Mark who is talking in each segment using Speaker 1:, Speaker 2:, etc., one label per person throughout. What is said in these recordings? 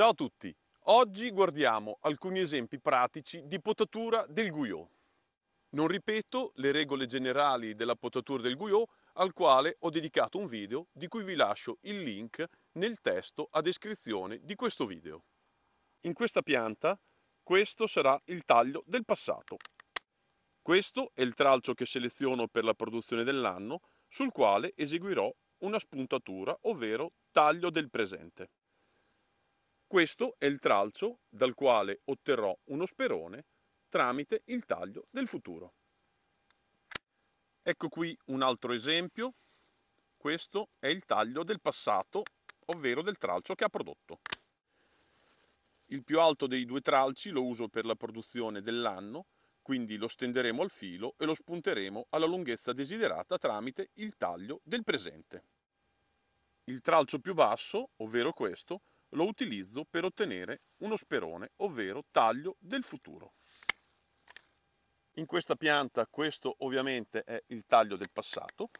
Speaker 1: Ciao a tutti! Oggi guardiamo alcuni esempi pratici di potatura del guyot. Non ripeto le regole generali della potatura del guyot al quale ho dedicato un video di cui vi lascio il link nel testo a descrizione di questo video. In questa pianta questo sarà il taglio del passato. Questo è il tralcio che seleziono per la produzione dell'anno sul quale eseguirò una spuntatura, ovvero taglio del presente. Questo è il tralcio dal quale otterrò uno sperone tramite il taglio del futuro. Ecco qui un altro esempio. Questo è il taglio del passato, ovvero del tralcio che ha prodotto. Il più alto dei due tralci lo uso per la produzione dell'anno, quindi lo stenderemo al filo e lo spunteremo alla lunghezza desiderata tramite il taglio del presente. Il tralcio più basso, ovvero questo, lo utilizzo per ottenere uno sperone, ovvero taglio del futuro. In questa pianta questo ovviamente è il taglio del passato,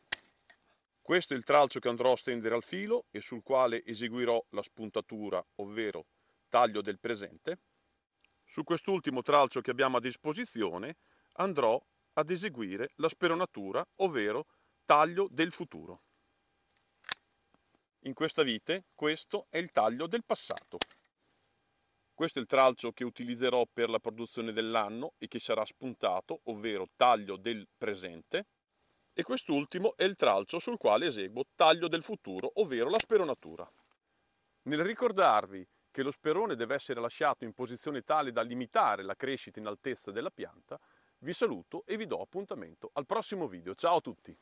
Speaker 1: questo è il tralcio che andrò a stendere al filo e sul quale eseguirò la spuntatura, ovvero taglio del presente. Su quest'ultimo tralcio che abbiamo a disposizione andrò ad eseguire la speronatura, ovvero taglio del futuro in questa vite questo è il taglio del passato. Questo è il tralcio che utilizzerò per la produzione dell'anno e che sarà spuntato, ovvero taglio del presente. E quest'ultimo è il tralcio sul quale eseguo taglio del futuro, ovvero la speronatura. Nel ricordarvi che lo sperone deve essere lasciato in posizione tale da limitare la crescita in altezza della pianta, vi saluto e vi do appuntamento al prossimo video. Ciao a tutti!